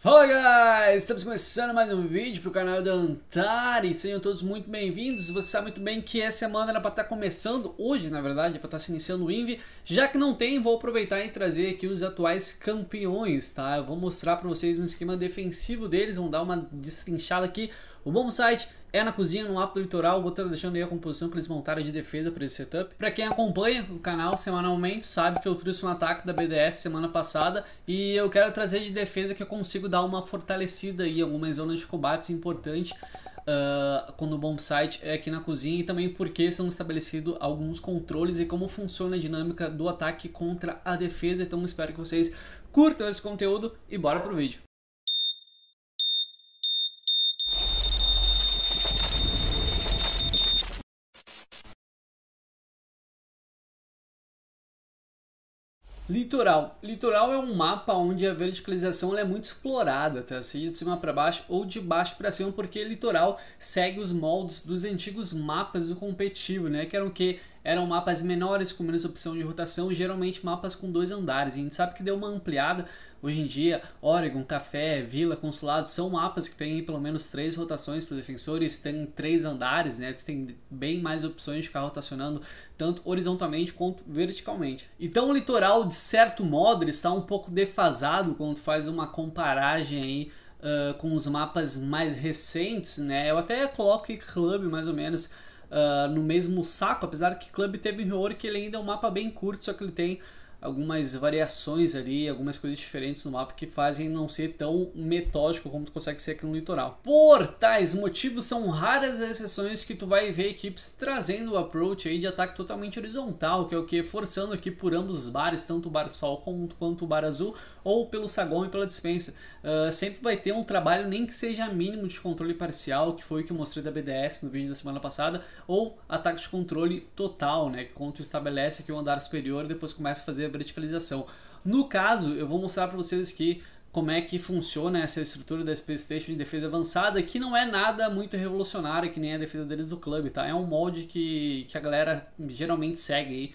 Fala guys, estamos começando mais um vídeo para o canal da Antares. sejam todos muito bem-vindos, você sabe muito bem que essa semana era para estar tá começando, hoje na verdade, é para estar tá se iniciando o Invi, já que não tem, vou aproveitar e trazer aqui os atuais campeões, tá? Eu vou mostrar para vocês um esquema defensivo deles, vamos dar uma destrinchada aqui, o bom site é na cozinha, no mapa do litoral, vou estar tá deixando aí a composição que eles montaram de defesa para esse setup. Para quem acompanha o canal semanalmente, sabe que eu trouxe um ataque da BDS semana passada e eu quero trazer de defesa que eu consigo dar uma fortalecida e algumas zonas de combates importantes. Uh, ah, quando o bom site é aqui na cozinha e também porque são estabelecidos alguns controles e como funciona a dinâmica do ataque contra a defesa. Então espero que vocês curtam esse conteúdo e bora pro vídeo. Litoral. Litoral é um mapa onde a verticalização é muito explorada, tá? seja de cima para baixo ou de baixo para cima, porque litoral segue os moldes dos antigos mapas do competitivo, né? que eram o que? eram mapas menores, com menos opção de rotação, geralmente mapas com dois andares. a gente sabe que deu uma ampliada hoje em dia. Oregon, Café, Vila, Consulado são mapas que têm pelo menos três rotações para os defensores, tem três andares, né? tem bem mais opções de ficar rotacionando tanto horizontalmente quanto verticalmente. Então o litoral, de certo modo, ele está um pouco defasado quando faz uma comparagem aí. Uh, com os mapas mais recentes, né? Eu até coloco Club mais ou menos ah, no mesmo saco, apesar que Club teve um rumor que ele ainda é um mapa bem curto, só que ele tem algumas variações ali, algumas coisas diferentes no mapa que fazem não ser tão metódico como tu consegue ser aqui no litoral. Por tais motivos, são raras as exceções que tu vai ver equipes trazendo o approach aí de ataque totalmente horizontal, que é o que? Forçando aqui por ambos os bares, tanto o bar sol quanto o bar azul, ou pelo saguão e pela dispensa. Uh, sempre vai ter um trabalho, nem que seja mínimo de controle parcial, que foi o que eu mostrei da BDS no vídeo da semana passada, ou ataque de controle total, né? Que quando tu estabelece aqui o um andar superior, depois começa a fazer a verticalização. No caso, eu vou mostrar para vocês que como é que funciona essa estrutura da Space Station de defesa avançada, que não é nada muito revolucionário, que nem a defesa deles do clube, tá? É um molde que, que a galera geralmente segue aí,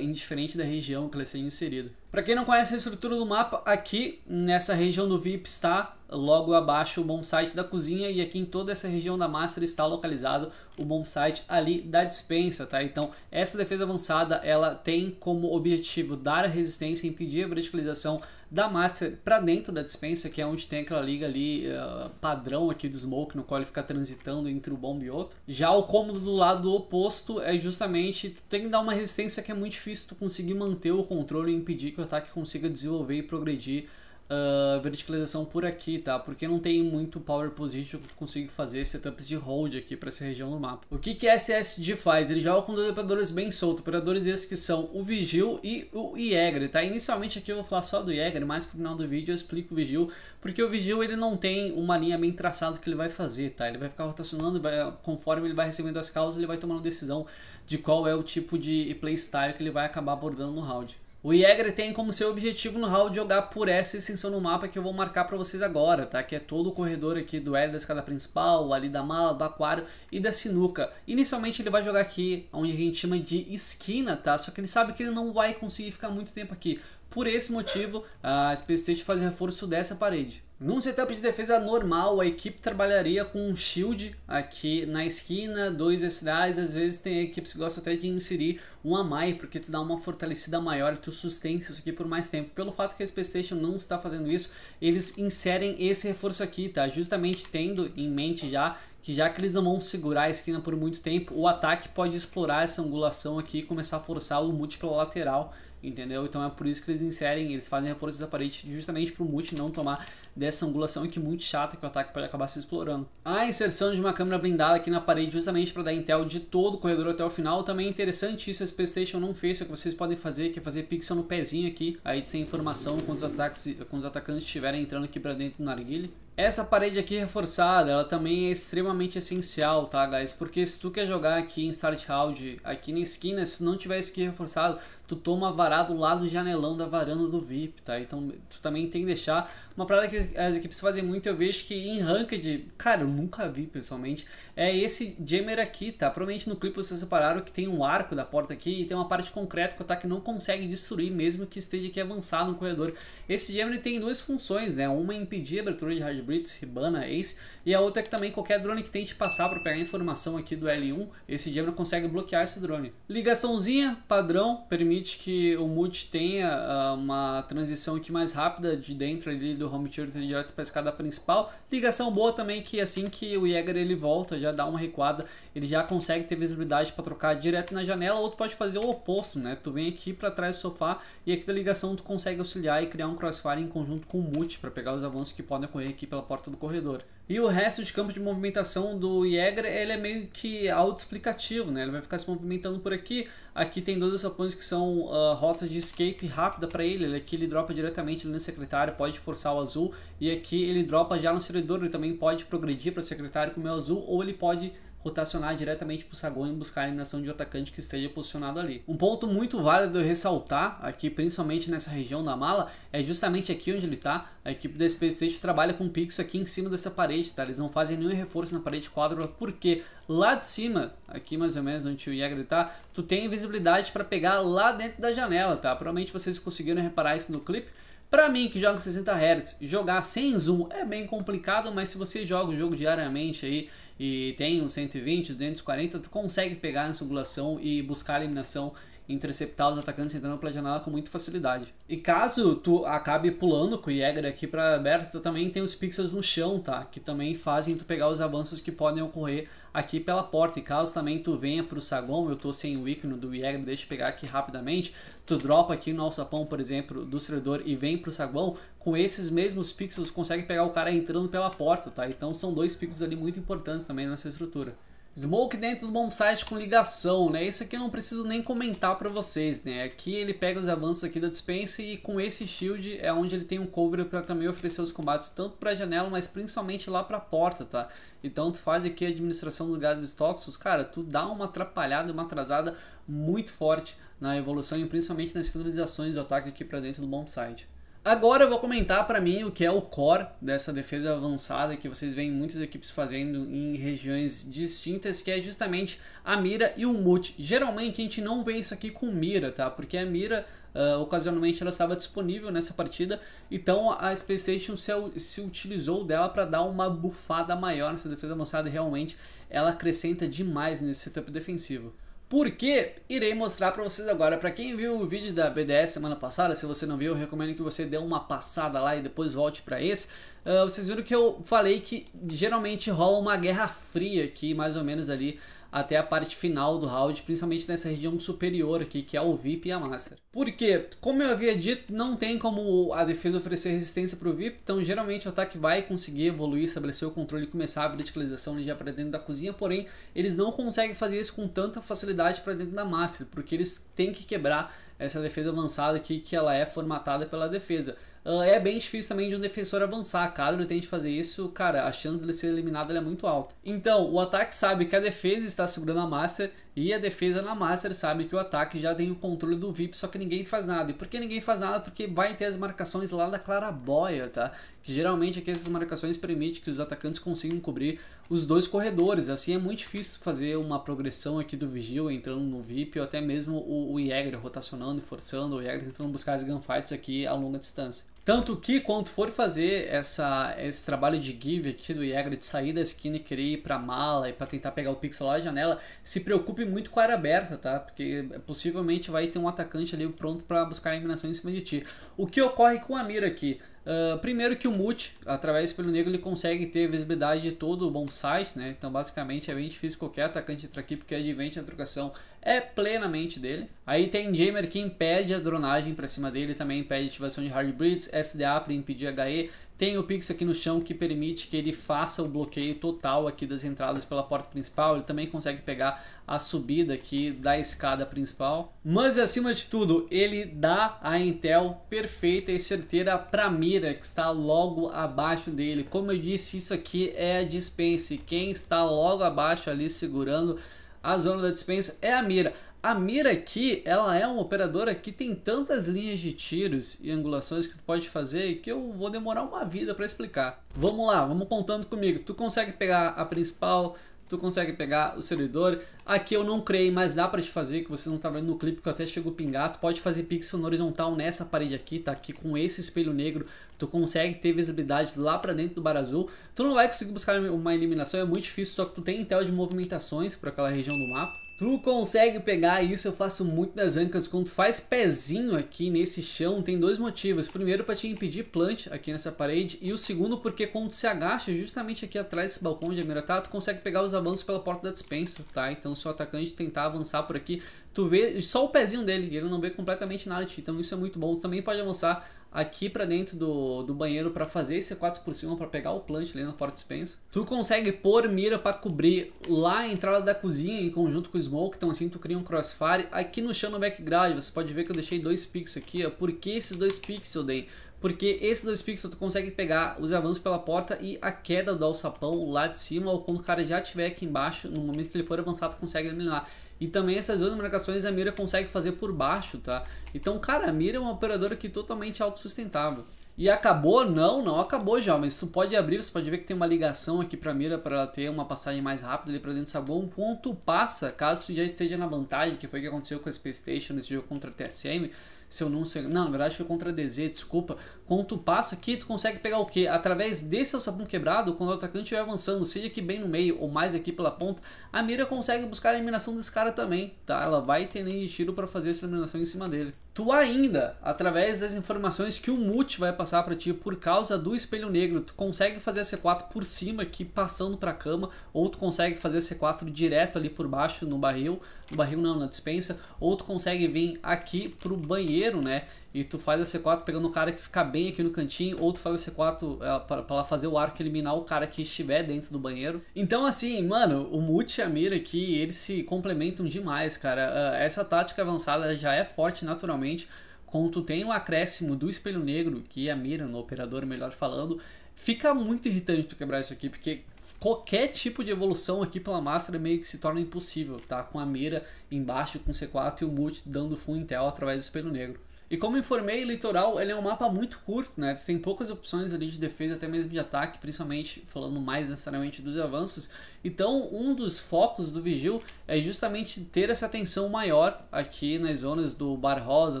indiferente ah, da região que ela seja inserido. Para quem não conhece a estrutura do mapa, aqui nessa região do VIP está logo abaixo o bom site da cozinha e aqui em toda essa região da master está localizado o bom site ali da dispensa, tá? Então essa defesa avançada ela tem como objetivo dar a resistência, impedir a verticalização da master para dentro da dispensa, que é onde tem aquela liga ali uh, padrão aqui do smoke, no qual ele fica transitando entre o bomb e outro. Já o cômodo do lado oposto é justamente tu tem que dar uma resistência que é muito difícil tu conseguir manter o controle e impedir que o ataque consiga desenvolver e progredir ah, verticalização por aqui, tá? Porque não tem muito power position que tu consiga fazer setups de hold aqui para essa região do mapa. O que que SSD faz? Ele joga com dois operadores bem soltos, operadores esses que são o Vigil e o Iegre, tá? Inicialmente aqui eu vou falar só do Iegre, mas pro final do vídeo eu explico o Vigil, porque o Vigil ele não tem uma linha bem traçada que ele vai fazer, tá? Ele vai ficar rotacionando, vai, conforme ele vai recebendo as causas, ele vai tomando decisão de qual é o tipo de playstyle que ele vai acabar abordando no round. O Jäger tem como seu objetivo no round jogar por essa extensão no mapa que eu vou marcar para vocês agora, tá? Que é todo o corredor aqui do L da escada principal, ali da mala, do aquário e da sinuca. Inicialmente ele vai jogar aqui, onde a gente chama de esquina, tá? Só que ele sabe que ele não vai conseguir ficar muito tempo aqui. Por esse motivo, a Space Station faz reforço dessa parede. Num setup de defesa normal, a equipe trabalharia com um shield aqui na esquina, dois SDAs, às vezes tem equipes que gostam até de inserir um a mais, porque te dá uma fortalecida maior e tu sustenta isso aqui por mais tempo. Pelo fato que a Space Station não está fazendo isso, eles inserem esse reforço aqui, tá? Justamente tendo em mente já que já que eles não vão segurar a esquina por muito tempo, o ataque pode explorar essa angulação aqui e começar a forçar o multi pela lateral, entendeu? Então é por isso que eles inserem, eles fazem reforços da parede justamente para o multi não tomar dessa angulação que muito chata que o ataque pode acabar se explorando. A inserção de uma câmera blindada aqui na parede justamente para dar intel de todo o corredor até o final, também é interessante isso, PlayStation não fez, o que vocês podem fazer que é fazer pixel no pezinho aqui. Aí tem informação quando os, ataques, quando os atacantes estiverem entrando aqui para dentro do narguile. Essa parede aqui reforçada, ela também é extremamente essencial, tá, guys? Porque se tu quer jogar aqui em Start Round, aqui na esquina, se tu não tiver isso aqui reforçado, tu toma varado lá do janelão da varanda do VIP, tá? Então, tu também tem que deixar. Uma parada que as equipes fazem muito, eu vejo que em Ranked, cara, eu nunca vi pessoalmente, é esse jammer aqui, tá? Provavelmente no clipe vocês separaram que tem um arco da porta aqui e tem uma parte concreta que o ataque não consegue destruir, mesmo que esteja aqui avançado no corredor. Esse jammer tem duas funções, né? Uma é impedir a abertura de hard Brits, Ribana, Ace. E a outra é que também qualquer drone que tente passar para pegar informação aqui do L1, esse Gemini consegue bloquear esse drone. Ligaçãozinha padrão permite que o Mult tenha uh, uma transição aqui mais rápida de dentro ali do home theater direto para a escada principal. Ligação boa também que assim que o Jäger ele volta, já dá uma recuada, ele já consegue ter visibilidade para trocar direto na janela. Ou tu pode fazer o oposto, né? Tu vem aqui para trás do sofá e aqui da ligação tu consegue auxiliar e criar um crossfire em conjunto com o Mult para pegar os avanços que podem ocorrer aqui pela porta do corredor. E o resto de campo de movimentação do Jäger, ele é meio que autoexplicativo, né? Ele vai ficar se movimentando por aqui. Aqui tem dois sapões que são uh, rotas de escape rápida para ele. ele. Aqui ele dropa diretamente no secretário, pode forçar o azul. E aqui ele dropa já no servidor, ele também pode progredir para o secretário com o azul. Ou ele pode rotacionar diretamente para o saguão e buscar a eliminação de um atacante que esteja posicionado ali. Um ponto muito válido de ressaltar aqui, principalmente nessa região da mala, é justamente aqui onde ele está. A equipe da Space Station trabalha com pixel aqui em cima dessa parede, tá? Eles não fazem nenhum reforço na parede quádrupla, porque lá de cima, aqui mais ou menos onde o Jäger tá, tu tem visibilidade para pegar lá dentro da janela, tá? Provavelmente vocês conseguiram reparar isso no clipe. Para mim, que joga 60 Hz, jogar sem zoom é bem complicado, mas se você joga o jogo diariamente aí e tem 120, 240, tu consegue pegar essa angulação e buscar a eliminação interceptar os atacantes entrando pela janela com muita facilidade. E caso tu acabe pulando com o Jäger aqui para aberta, também tem os pixels no chão, tá? Que também fazem tu pegar os avanços que podem ocorrer aqui pela porta. E caso também tu venha pro saguão, eu tô sem o ícone do Jäger, deixa eu pegar aqui rapidamente. Tu dropa aqui no alçapão, por exemplo, do servidor e vem pro saguão, com esses mesmos pixels consegue pegar o cara entrando pela porta, tá? Então são dois pixels ali muito importantes também nessa estrutura. Smoke dentro do bombsite com ligação, né? Isso aqui eu não preciso nem comentar para vocês, né? Aqui ele pega os avanços aqui da dispensa e com esse shield é onde ele tem um cover para também oferecer os combates tanto para janela, mas principalmente lá para porta, tá? Então tu faz aqui a administração dos gases tóxicos, cara, tu dá uma atrapalhada, uma atrasada muito forte na evolução e principalmente nas finalizações do ataque aqui para dentro do bombsite. Agora eu vou comentar para mim o que é o core dessa defesa avançada que vocês veem muitas equipes fazendo em regiões distintas, que é justamente a mira e o mute. Geralmente a gente não vê isso aqui com mira, tá? Porque a mira Uh, ocasionalmente ela estava disponível nessa partida, então a PlayStation se, se utilizou dela para dar uma bufada maior nessa defesa avançada e realmente ela acrescenta demais nesse setup defensivo. Porque irei mostrar para vocês agora. Para quem viu o vídeo da BDS semana passada, se você não viu, eu recomendo que você dê uma passada lá e depois volte para esse. Uh, vocês viram que eu falei que geralmente rola uma guerra fria aqui, mais ou menos ali até a parte final do round, principalmente nessa região superior aqui, que é o VIP e a Master. Porque, como eu havia dito, não tem como a defesa oferecer resistência para o VIP, então geralmente o ataque vai conseguir evoluir, estabelecer o controle e começar a verticalização já para dentro da cozinha, porém eles não conseguem fazer isso com tanta facilidade para dentro da Master, porque eles têm que quebrar essa defesa avançada aqui que ela é formatada pela defesa. Uh, é bem difícil também de um defensor avançar. Caso ele tente fazer isso, cara, a chance dele ser eliminado é muito alta. Então, o ataque sabe que a defesa está segurando a Master e a defesa na Master sabe que o ataque já tem o controle do VIP, só que ninguém faz nada. E por que ninguém faz nada? Porque vai ter as marcações lá da Claraboia, tá? Que geralmente aqui essas marcações permite que os atacantes consigam cobrir os dois corredores. Assim é muito difícil fazer uma progressão aqui do Vigil entrando no VIP ou até mesmo o, o Jäger rotacionando e forçando, o Jäger tentando buscar as gunfights aqui a longa distância. Tanto que quando for fazer essa, esse trabalho de give aqui do Yeagra de sair da skin e querer ir pra mala e para tentar pegar o pixel lá da janela, se preocupe muito com a área aberta, tá? Porque é, possivelmente vai ter um atacante ali pronto para buscar a eliminação em cima de ti. O que ocorre com a mira aqui? Ah, primeiro que o multi através do Espelho Negro, ele consegue ter visibilidade de todo o bom site, né? Então basicamente é bem difícil qualquer atacante entrar aqui, porque a advente a trocação é plenamente dele. Aí tem Jamer que impede a dronagem para cima dele, também impede ativação de Hard Breeds, SDA para impedir HE, tem o pixel aqui no chão que permite que ele faça o bloqueio total aqui das entradas pela porta principal. Ele também consegue pegar a subida aqui da escada principal. Mas acima de tudo, ele dá a Intel perfeita e certeira para a mira que está logo abaixo dele. Como eu disse, isso aqui é a dispense. Quem está logo abaixo ali segurando a zona da dispensa é a mira. A mira aqui, ela é uma operadora que tem tantas linhas de tiros e angulações que tu pode fazer que eu vou demorar uma vida para explicar. Vamos lá, vamos contando comigo. Tu consegue pegar a principal, tu consegue pegar o servidor. Aqui eu não creio mas dá para te fazer, que vocês não tá vendo no clipe que eu até chego pingar. Tu pode fazer pixel no horizontal nessa parede aqui, tá? Aqui com esse espelho negro, tu consegue ter visibilidade lá para dentro do bar azul. Tu não vai conseguir buscar uma eliminação, é muito difícil, só que tu tem tela de movimentações para aquela região do mapa. Tu consegue pegar isso, eu faço muito nas ancas. Quando tu faz pezinho aqui nesse chão, tem dois motivos. Primeiro, para te impedir plant aqui nessa parede. E o segundo, porque quando tu se agacha justamente aqui atrás desse balcão de Amiratá, tu consegue pegar os avanços pela porta da dispensa, tá? Então, se o atacante tentar avançar por aqui, tu vê só o pezinho dele e ele não vê completamente nada de ti. Então, isso é muito bom. Tu também pode avançar aqui para dentro do, do banheiro para fazer esse 4 por cima para pegar o plant ali na porta dispensa. Tu consegue pôr mira para cobrir lá a entrada da cozinha em conjunto com o smoke, então assim tu cria um crossfire. Aqui no chão no background, você pode ver que eu deixei dois pixels aqui, ó. Por que esses dois pixels, Den? porque esse dois pixels tu consegue pegar os avanços pela porta e a queda do alçapão lá de cima ou quando o cara já estiver aqui embaixo, no momento que ele for avançado consegue eliminar. E também essas duas marcações a mira consegue fazer por baixo, tá? Então, cara, a mira é uma operadora que totalmente autossustentável. E acabou? Não, não acabou, jovens. Tu pode abrir, você pode ver que tem uma ligação aqui pra mira para ela ter uma passagem mais rápida ali pra dentro do sabão. tu passa, caso tu já esteja na vantagem, que foi o que aconteceu com a Space Station nesse jogo contra a TSM se eu não sei. Não, na verdade foi contra DZ, desculpa. Quando tu passa aqui, tu consegue pegar o quê? Através desse alçapão quebrado, quando o atacante vai avançando, seja aqui bem no meio ou mais aqui pela ponta, a mira consegue buscar a eliminação desse cara também, tá? Ela vai ter nem de tiro para fazer essa eliminação em cima dele. Tu ainda, através das informações que o Mute vai passar para ti por causa do espelho negro, tu consegue fazer a C4 por cima aqui, passando pra cama, ou tu consegue fazer a C4 direto ali por baixo no barril, no barril não, na dispensa, ou tu consegue vir aqui pro banheiro né? E tu faz a C4 pegando o cara que fica bem aqui no cantinho, ou tu faz a C4 é, para fazer o arco eliminar o cara que estiver dentro do banheiro. Então, assim, mano, o muti e a mira aqui, eles se complementam demais, cara. Ah, essa tática avançada já é forte naturalmente. Quando tu tem o um acréscimo do espelho negro, que é a mira, no operador melhor falando, fica muito irritante tu quebrar isso aqui, porque qualquer tipo de evolução aqui pela Master meio que se torna impossível, tá? Com a mira embaixo com C4 e o Multi dando full intel através do espelho negro. E como informei, Eleitoral ele é um mapa muito curto, né? Você tem poucas opções ali de defesa, até mesmo de ataque, principalmente falando mais necessariamente dos avanços. Então, um dos focos do Vigil é justamente ter essa atenção maior aqui nas zonas do Bar Rosa,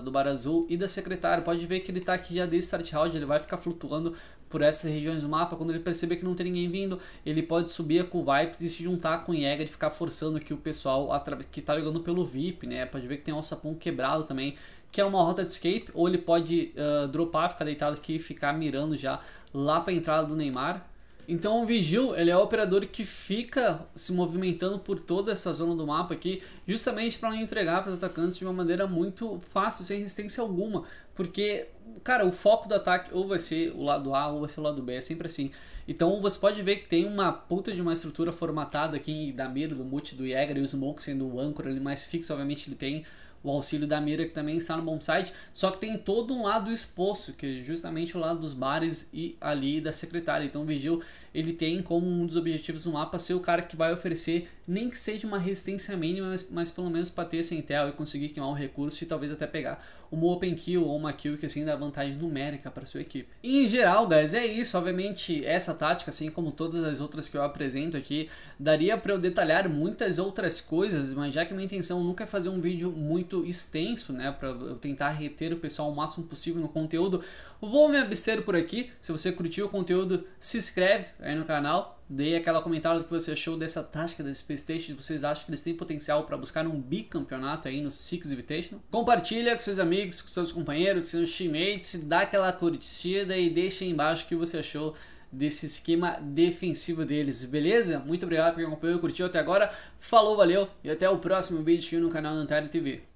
do Bar Azul e da Secretária. Pode ver que ele está aqui já desde start round, ele vai ficar flutuando por essas regiões do mapa. Quando ele perceber que não tem ninguém vindo, ele pode subir com Vipes e se juntar com o Jäger e ficar forçando que o pessoal que está jogando pelo VIP, né? Pode ver que tem um alçapão quebrado também que é uma rota de escape, ou ele pode uh, dropar, ficar deitado aqui e ficar mirando já lá para a entrada do Neymar. Então o Vigil ele é o operador que fica se movimentando por toda essa zona do mapa aqui, justamente para não entregar para os atacantes de uma maneira muito fácil, sem resistência alguma, porque, cara, o foco do ataque ou vai ser o lado A ou vai ser o lado B, é sempre assim. Então você pode ver que tem uma puta de uma estrutura formatada aqui da mira, do Mut, do Jäger e o Smoke sendo o âncora ali mais fixo, obviamente ele tem o auxílio da mira que também está no bom site, só que tem todo um lado exposto, que é justamente o lado dos bares e ali da secretária. Então o Vigil, ele tem como um dos objetivos do mapa ser o cara que vai oferecer, nem que seja uma resistência mínima, mas, mas pelo menos para ter essa intel e conseguir queimar um recurso e talvez até pegar uma open kill ou uma kill que assim dá vantagem numérica para sua equipe. E, em geral, guys, é isso. Obviamente, essa tática, assim como todas as outras que eu apresento aqui, daria para eu detalhar muitas outras coisas, mas já que minha intenção nunca é fazer um vídeo muito muito extenso, né, para eu tentar reter o pessoal o máximo possível no conteúdo. Vou me abster por aqui. Se você curtiu o conteúdo, se inscreve aí no canal, dê aquela comentário do que você achou dessa tática desse PlayStation, vocês acham que eles têm potencial para buscar um bicampeonato aí no Six Invitational. Compartilha com seus amigos, com seus companheiros, com seus teammates, dá aquela curtida e deixa aí embaixo o que você achou desse esquema defensivo deles, beleza? Muito obrigado por quem acompanhou e curtiu até agora. Falou, valeu e até o próximo vídeo aqui no canal Antário TV.